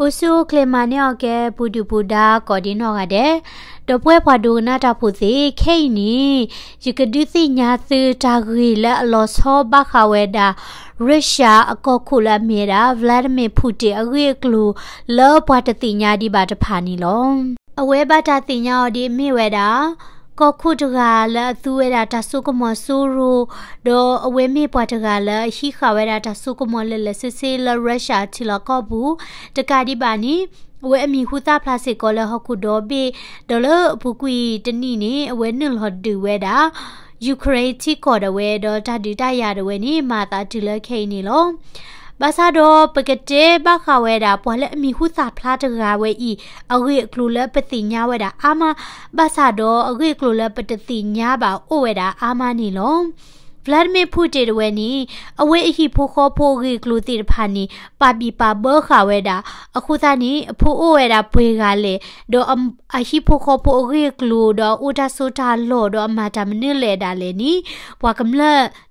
အိုဆိုကလမနောကဲဘူဒူဘူဒါကော်ဒီနောကတဲ့တပွဲဖွာဒူနာတာဖူစီခိနီယကဒူစီညာစူတာဂီလာလောဆောဘခဝဲဒါရုရှားအကောခုလာမြေတာဗလာဒမီပူတင်အဂေကလူလောပွားတတိညာဒီပါတဖာနီလောအဝဲပါတာတင်ညာော်ဒီမိဝဲတာก็คู่ตกาละตัวเวลาทัสุกมอสูรูโดอเวมีปวตกาละฮิขาเวลาทัสุกมอเลเลเซเซละรัสเซียทีละก็บูตกาดิบานีအဝဲအမီဟူတာဖလာစစ်ကောလဟခုဒေါ်ဘေဒေါ်လဘူကွီတနီနေအဝဲနလဟဒူဝဲတာယူကရိန်းတီကော်ဒဝဲဒေါ်တာဒီတာယာဒဝဲနေမာတာဒီလခိနေလောဘာသာတော့ ပကတိဘခဝဲတာဘွာလက်အမီဟုစာဖလားတကာဝဲဤအဂိကလူလက်ပတိညာဝဲတာအာမဘာသာတော့အဂိကလူလက်ပတတိညာပါအိုဝဲတာအာမနီလုံးဗလာဒီမီပူတင်ဝဲနီအဝေးအဟိဖိုခေါဖိုဂီဂလူတီဖာနီပါပီပါဘောခဝဲတာအခုသနီအဖိုအိုဝဲတာဘွေကလေဒေါ်အဟိဖိုခေါဖိုဂီဂလူဒေါ်ဥဒဆူတာလောဒေါ်မာတာမနီလေတာလေနီဘွာကမလ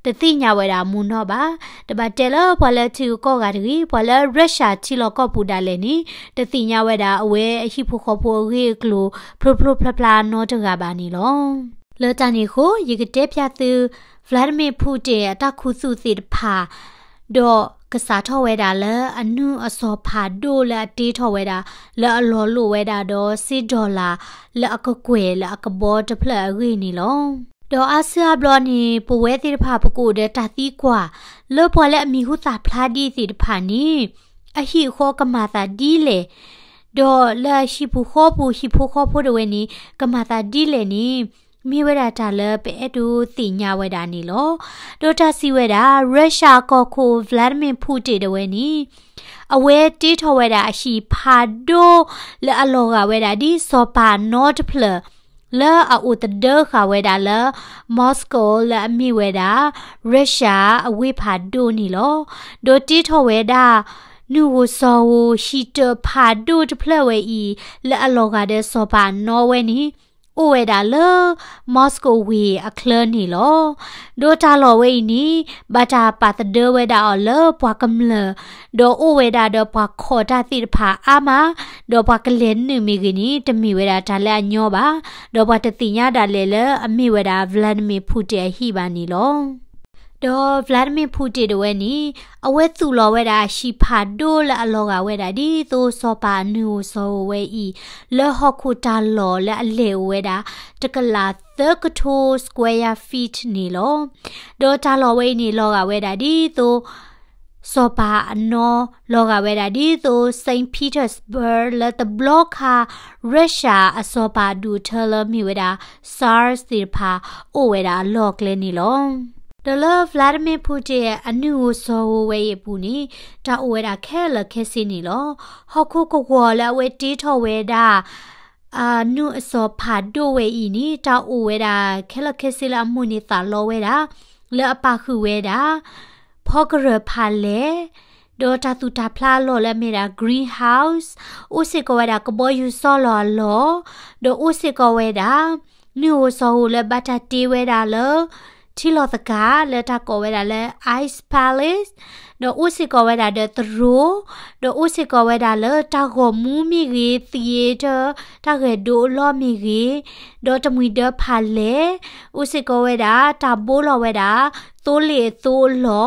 တတိညာဝဲတာမူနောပါတပတ်တဲလဘွာလတီကောကတီဘွာလရုရှားချီလောကောပူတာလေနီတတိညာဝဲတာအဝဲအဟိဖိုခေါဖိုဂီဂလူဖလဖလဖလဖလာနောတကပါနီလောလောတန်နီကိုရေကတဲ့ပြသူဗလာဒမီပူတင်ရဲ့တခုစုစီတဖာဒေါ်ကစားထော်ဝဲတာလဲအနုအစောဖာဒိုလာတီထော်ဝဲတာလဲအလောလိုဝဲတာတော့6ဒေါ်လာလဲအကကွယ်လဲအကဘောတဖလက်ရီနီလုံးဒေါ်အာဆာဘလော်နီပဝဲတိတဖာပကိုတဲ့တာတီကွာလောပေါ်လဲအမီဟုသာဖလာဒီစီတဖာနီအဟိခောကမာတာဒီလေဒေါ်လာရှိဖူခောပူရှိဖူခောဖို့တဲ့ဝဲနီကမာတာဒီလေနီမိဝဲတာတလပဲတူတိညာဝဲတာနီလောဒေါတာစီဝဲတာရုရှားကော်ကိုဗလာဒီမီပူတီတဝဲနီအဝဲတီးထော်ဝဲတာအရှိဖာဒိုလအလောကဝဲတာဒီစောပါနော့တဖလလာအူတဒခဝဲတာလမော်စကိုလာမီဝဲတာရုရှားအဝေးဖာဒိုနီလောဒိုတီးထော်ဝဲတာနူဝဆောဝရှိတဖာဒိုတဖလဝဲဤလအလောကတဲ့စောပါနော့ဝဲနီโอเวดาเลมอสโกวีอะเคลนี่ลอโดตาลอเวนี่บาตาปาตเดเวดาอเลปัวกําเลโดโอเวดาโดปัวขอตาติภาอามาโดปัวกะเลนนี่มีกินี่ตะมีเวดาตาละญอบาโดปัวตะติญาดาเลเลอมีเวดาวลาดิมีพูเตฮีบานี่ลอဒေါ်ဗလာဒီမီဖူတီတို့ဝဲနီအဝဲသူလော်ဝဲတာရှိဖာဒိုလာအလောကဝဲတာဒီသိုစောပါနူစောဝဲဤလော်ဟခုတာလော်လာအလေဝဲတာတကလာသကထိုစကွဲယာဖီတနီလောဒေါ်တာလော်ဝဲနီလောကဝဲတာဒီသိုစောပါအနောလောကဝဲတာဒီသိုစိန့်ပီတာစ်ဘာလက်တဘလော့ခာရုရှားအစောပါဒူထဲလမီဝဲတာဆားစီဖာအိုဝဲတာလော့ကလနီလောဒလဗလာဒမီပူတီရဲ့အနုဝဇောဝဝဲရပူနေတောက်ဝဲတာခဲလခဲစင်းနီလောဟောက်ခုကကွာလာဝဲတီထော်ဝဲတာအာနုအစောဖာဒိုဝဲဤနီတောက်ဝဲတာခဲလခဲစီလာမှုနီသာလောဝဲတာလဲအပါခုဝဲတာဖောကရဖာလေဒေါ်တာသူတာဖလာလော်လဲမေတာ green house ဦးစစ်ကဝဲတာကဘောယူစောလော်လောဒေါ်ဦးစစ်ကဝဲတာနူဝဆောလဲဘတာတီဝဲတာလောที่ลอตกาเลตากอเวดาเลไอซ์พาเลสดออุสิกอเวดาเดตรูดออุสิกอเวดาเลตากอมูมีกีเตียเตตากเกดอลอมีกีดอตมุยเดพาเลอุสิกอเวดาตาโบลอเวดาโตเลโตลอ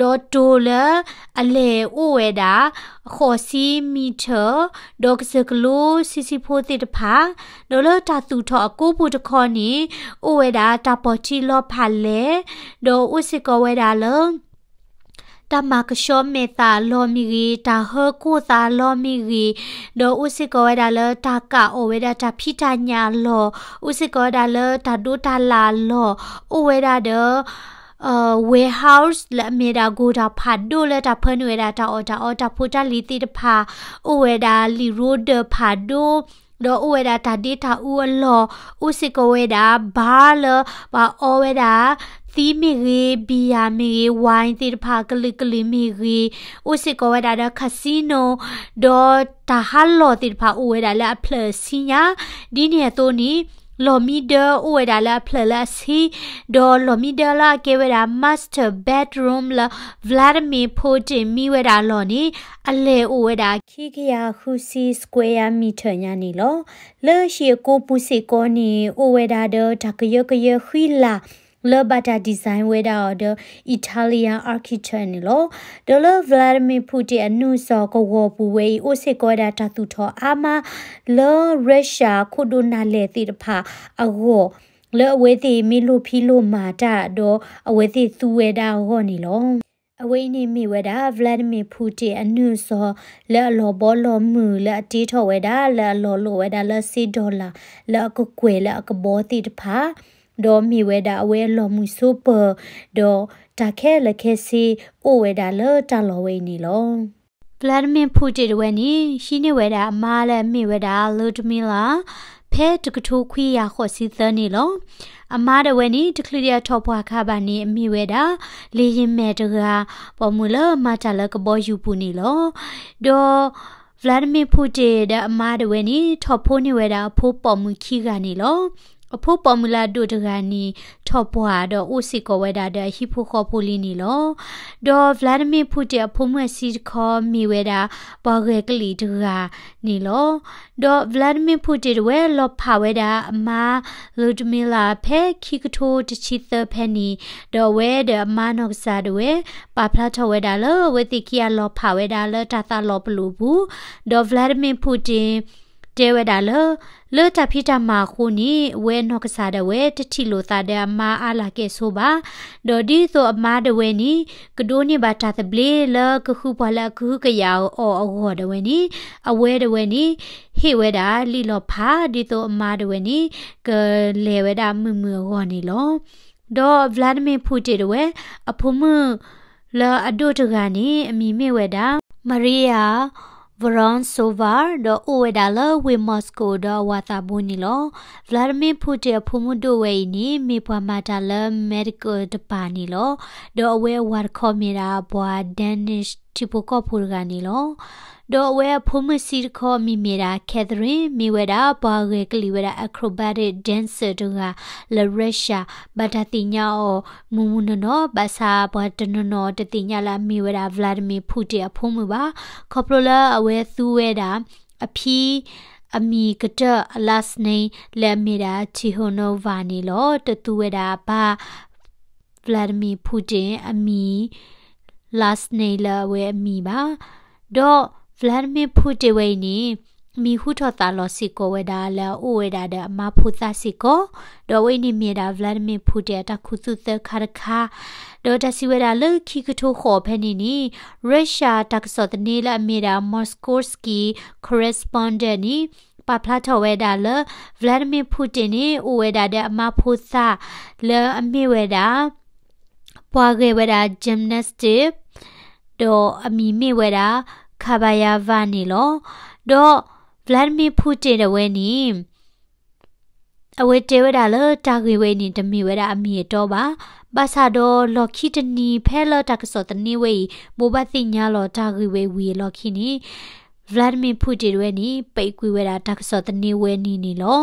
ဒေါ်တိုလအလေဥဝေဒာခေါ်စီမီထဒေါကစကလိုစီစီဖိုတိတဖာဒေါ်လတာသူထအကိုဘူးတခေါ်နီဥဝေဒာတပေါ်ချီလောဖာလေဒေါ်ဥစကဝေဒာလောတမကရှောမေတာလောမီရီတာဟကိုတာလောမီရီဒေါ်ဥစကောဒါလတာကအိုဝေဒါတာဖိတာညာလောဥစကောဒါလတာဒူတာလာလောအိုဝေဒါဒေ uh warehouse ละเมดากูดาผัดดูและดาเพิ่นเวดาดาออดาออดาพุดาลิติดพาอเวดาลิรูเดผัดดู ดออเวดาตาดิตาอวลออุสิโกเวดาบาลบาอเวดาသီမီရီဘီယာမီရီဝိုင်းတိတဖာကလိကလိမီရီဥစိကဝဒါဒကာစီနိုဒေါ်တာဟလောတိတဖာဥဝဒါလအပလစီညာဒီနေတိုနီလော်မီဒါဥဝဒါလာဖလလစီဒေါ်လော်မီဒါလာကေဝဒါမတ်စတာဘက်ဒရ room လဗလာဒမီဖိုတင်မီဝဒါလော်နီအလေဥဝဒါခိခယာခုစီစကွဲယာမီထညာနီလောလေရှေကိုပူစီကိုနီဥဝဒါဒေါ်တကယကယခွီလာ Globata design whether the Italian architect ni lo the Vladimir Putin anu so ko wo pu we o se ko da ta tu tho ama lo Russia khu do na le ti da pha a wo လောအဝေတိမီလိုဖီလိုမာတာတော့အဝေတိသူဝေတာဟောနေလော အဝေးနေမိဝေတာဗလာဒီမီပူတင်အနုစောလောလောဘောလောမူလောတီထောဝေတာလောလောလောဝေတာလောစီဒေါ်လာလောကကွယ်လောကဘောတိတဖာဒေါ်မီဝဲတာအဝဲလော်မှုဆိုပဒေါ်တာခဲလက်ခဲစီအိုဝဲတာလတာလော်ဝဲနီလောဗလာဒမင်ဖူတီတဝဲနီရှိနေဝဲတာအမားလက်မီဝဲတာလူဒမီလာဖဲတကထူခွေရခော့စီသနီလောအမားတဝဲနီတခလီရထောပွားခါပါနီအမိဝဲတာလေရင်မဲတကပေါ်မူလမတာလကဘောယူပူနီလောဒေါ်ဗလာဒမီပူတီဒအမားတဝဲနီထောဖိုးနေဝဲတာဖိုးပေါ်မူခီကနေလောအဖို့ပေါ်မူလာဒုဒဂန်နီထော့ဘွာတော့ဥစီကောဝဲတာတဲ့ဟီဖိုခေါ်ပိုလီနီလောဒေါ်ဗလာဒီမီဖူတီအဖို့မွဲ့စီခေါ်မီဝဲတာဘော်ဂဲကလီဒဂါနီလောဒေါ်ဗလာဒီမီဖူတီဝဲလောဖာဝဲတာအမာလူဒမီလာဖဲခီကထိုတချီသဖဲနီဒေါ်ဝဲတဲ့မာနော့ဆာဒဝဲပါဖလာထော့ဝဲတာလောဝဲတိကီယာလောဖာဝဲတာလောတာတာလောပလူဘူးဒေါ်ဗလာဒီမီဖူတီเจวดาเลเลอจับพิจามาคูนี่เวนอกษาดเวตทิโลตาดามาอาลาเกโซบาดอดีโซอมาดเวนี่กโดนี่บาตาตเบลเลกคูพลาคูกยาวอออวดเวนี่อเวดเวนี่ဟေဝဲတာလီလောဖာဒီတိုအမာတဝဲနီကလေဝဲတာမှုမှုဟောနီလောဒေါ်ဗလာဒမီဖူတီတဝဲအဖုမှုလာအဒိုတဂန်နီအမီမေဝဲတာမရီယာ vronsova.oedala.wimosco.watabunilo vladimir putin phumudoweini mipwamatala medical depanilo do awe war khomira bwa danish တိပိုကပူရဂနီလောဒေါ်ဝဲဖုံးမစီခေါ်မိမီတာကက်သရင်မီဝဲတာဘာဂေကလီဝဲတာအခရိုဘတ်တစ်ဒန်ဆာတို့ကလရက်ရှာဘာတာတိညာအောမူမူနော်ဘာသာဘာတနနော်တတိညာလာမီဝဲတာဗလာဒီမီဖူတီအဖုံးမပါခေါပလိုလာအဝဲသူဝဲတာအဖီးအမီကတအလတ်နေလက်မီတာချီဟိုနိုဗာနီလောတတူဝဲတာဘာဗလာဒီမီပူတင်အမီ last name လာဝဲအမီပါတော့ဗလာဒီမီဖူတီဝိနီမီဟုထော်တာလောစီကိုဝဲဒါလာအိုဝဲဒါဒမဖူသစီကိုဒေါ်ဝိနီမီဒါဗလာဒီမီဖူတီတာခုစုသခါရခါဒေါ်တစီဝဲဒါလခိကထိုခေါ်ဖဲနီနီရုရှားတက်ဆော့တနေလာမီဒါမော်စကိုစကီကိုရက်စပွန်ဒန့်နီပပလာထဝဲဒါလဗလာဒီမီပူတင်နေအိုဝဲဒါတဲ့အမဖိုစာလအမိဝဲဒါပွားခဲ့ဝဲဒါဂျင်နက်စတစ်တော့အမိမိဝဲတာခါဘာယာဗာနီလောတော့ဗလာဒီမီပူတင်တဝဲနီအဝေတေဝဒါလတာဂီဝဲနီတမီဝဲဒါအမီတော့ပါဘာသာတော့လော်ခီတနီဖဲလတာကစောတနီဝဲမိုဘသိညာလော်တာဂီဝဲဝီလော်ခီနီဗလာဒီမီပူတင်ဝဲနီပိတ်ကွေဝဲဒါတာကစောတနီဝဲနီနီလော်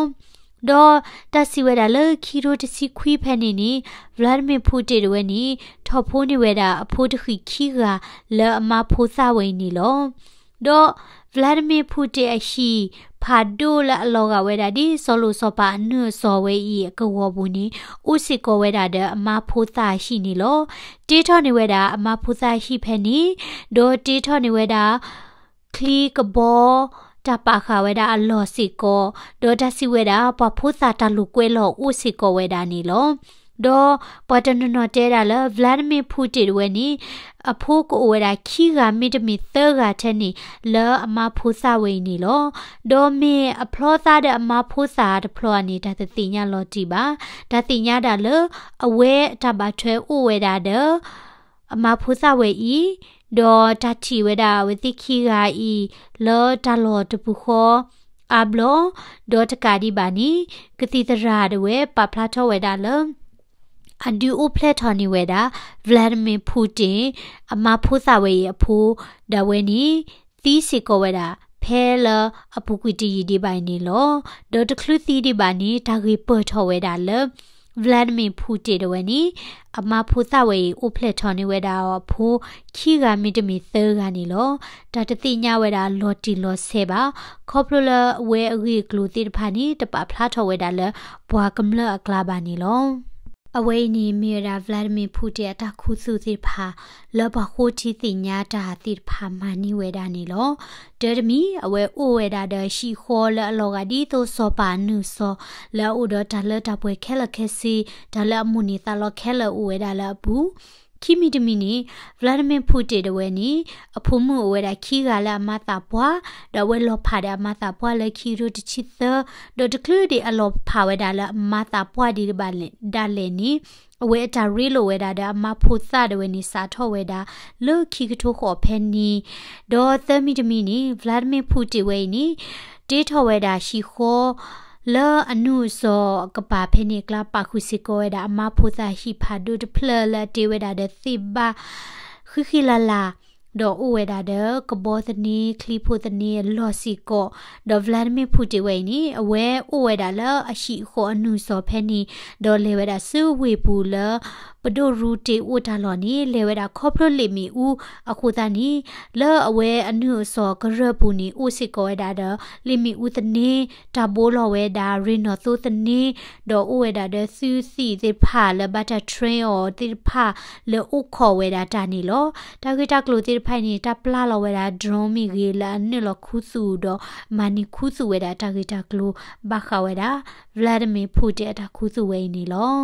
တော့တစီဝဲတာလခီရိုတစီခွီဖဲနေနီဗလာဒီမီဖူတီတဝဲနီထော်ဖိုးနေဝဲတာအဖိုးတခိခီကလအမဖိုးစဝဲနီလောတော့ဗလာဒီမီဖူတီအရှိဖာဒိုလာလောကဝဲတာဒီဆောလိုဆောပါနုဆောဝဲဤအကဝဘူးနီဥစီကောဝဲတာတဲ့အမဖိုးသရှိနီလောတေးထောနေဝဲတာအမဖိုးသရှိဖဲနီတော့တေးထောနေဝဲတာคลีกบอတာပါခဝဲတာအလော်စီကောဒေါ်တာစီဝဲတာပဖူစာတလူကွဲလောဥစီကောဝဲတာနီလောဒေါ်ပတ်တနနတဲတာလဗလာဒမီပူတီဝဲနီအဖိုးကိုဝဲတာခီကမီတမီသကထဲနီလောအမဖူစာဝဲနီလောဒေါ်မီအဖလောစာတဲ့အမဖူစာတဖလောနီဒါတိညာလောတီပါဒါတိညာတာလအဝဲတပါထွဲဥဝဲတာတဲ့အမဖူစာဝဲဤဒေါ်တတိဝဒဝတိခိဂာဤလောတလောတပုခောအဘလောဒေါ်တကာဒီဘာနီကတိတရာတဝဲပပလာထောဝဲတာလောအန်ဒီအိုဖလက်ထော်နီဝဲတာဗလာဒီမီပူတင် အမဖူစာဝဲရဲ့အဖူဒဝဲနီသီစီကောဝဲတာဖဲလအပူကွတီဒီပိုင်နီလောဒေါ်တခလူသီဒီဘာနီတာဂီပေါ်ထော်ဝဲတာလောဗလဒမီဖူတီတဝဲနီအမဖူသဝဲအိုဖလက်ထော်နေဝဲတာရောဖူခီကမီတမီသဲကနေလောဒါတတိညဝဲတာလော်တီလော်ဆဲပါခေါပလိုလာဝဲအဂီဂလူတီတဖာနီတပဖလားထော်ဝဲတာလဲဘွာကမလအကလာပါနီလောအဝေးနီမီရာဗလာဒီမီဖူတီအတခုစုစီဖာလဘခိုတီတိညာတာတိဖာမနီဝေဒာနီလောဒဲဒမီအဝဲအိုဝေဒာဒရှိခောလအလောကဒီတိုစောပါနုစောလောဥဒတလတပွဲခဲလခဲစီဒလမူနီတလခဲလဥဝေဒာလဘူးခီမီဒမီနီဗလာဒမင်ဖူတီတဝဲနီအဖိုးမှုအဝဲတာခီကလာမတာဘွာဒဝဲလောဖာဒမတာဘွာလေခီရိုတချစ်သဒိုတကလူဒီအလောဖာဝဲတာလာမတာဘွာဒီဘာလေဒါလေနီအဝဲတာရီလိုဝဲတာဒါမဖိုသတဝဲနီစာထော့ဝဲတာလုခီကထိုခေါ်ဖဲနီဒေါ်သမီဒမီနီဗလာဒမင်ဖူတီဝဲနီတေးထော်ဝဲတာရှီခေါ်လောအနုစောကပါဖေနိကလာပါခုစီကိုဝဒအမဖုသာဟိဖာဒုတဖလလတေဝဒတဲ့သိဘာခိခိလာလာဒေါ်ဦးဝေဒါဒကဘောသနီခလီဖိုသနီလော်စီကိုဒေါ်ဗလာဒီမီဖူတီဝေနီအဝဲဦးဝေဒါလအရှိခေါ်အနုစောဖဲနီဒေါ်လေဝေဒါဆူဝေဘူးလပဒိုရူတီဝတာလော်နီ လေဝဲတာခေါပလိုလီမီဦးအခုတန်နီလော်အဝဲအနုစောဂရပူနီဦးစစ်ကောဝဲတာတော့လီမီဦးတနေတဘိုးလော်ဝဲတာရီနော်သိုးတနေဒေါ်ဦးဝဲတာတဲ့စူးစီသစ်ဖာလဘတာထရင်ော်သစ်ဖာလေဦးခေါ်ဝဲတာတာနီလော်တာဂီတာကလိုသစ်ဖိုင်နီတပလာလော်ဝဲတာဒရုံးမီဂေလာနုလော်ခုစုတော့မနီခုစုဝဲတာတာဂီတာကလိုဘခဝဲတာဗလာဒီမီဖူတဲတာခုစုဝဲနေလော်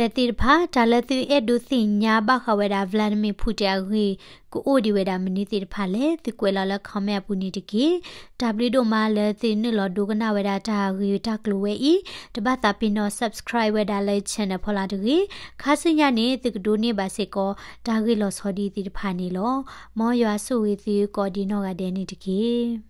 တတိဖာဒါလသူအဒုသိညာဘခဝေဒဗလန်မီဖူတယာဂီကိုအိုဒီဝေဒမနီတိဖာလေဒီကွေလာလခမယပူနီတကေဝဒိုမာလေသိနလဒုကနာဝေဒတာဂီတကလဝေဤတပတ်တာပင်နော် subscribe ဝေဒလေ channel ဖော်လာတကေခါစညနေတိကဒိုနေပါစေကောဒါဂီလောစောဒီတိဖာနေလောမောရွာဆူဝီတိကောဒီနောကဒဲနီတကေ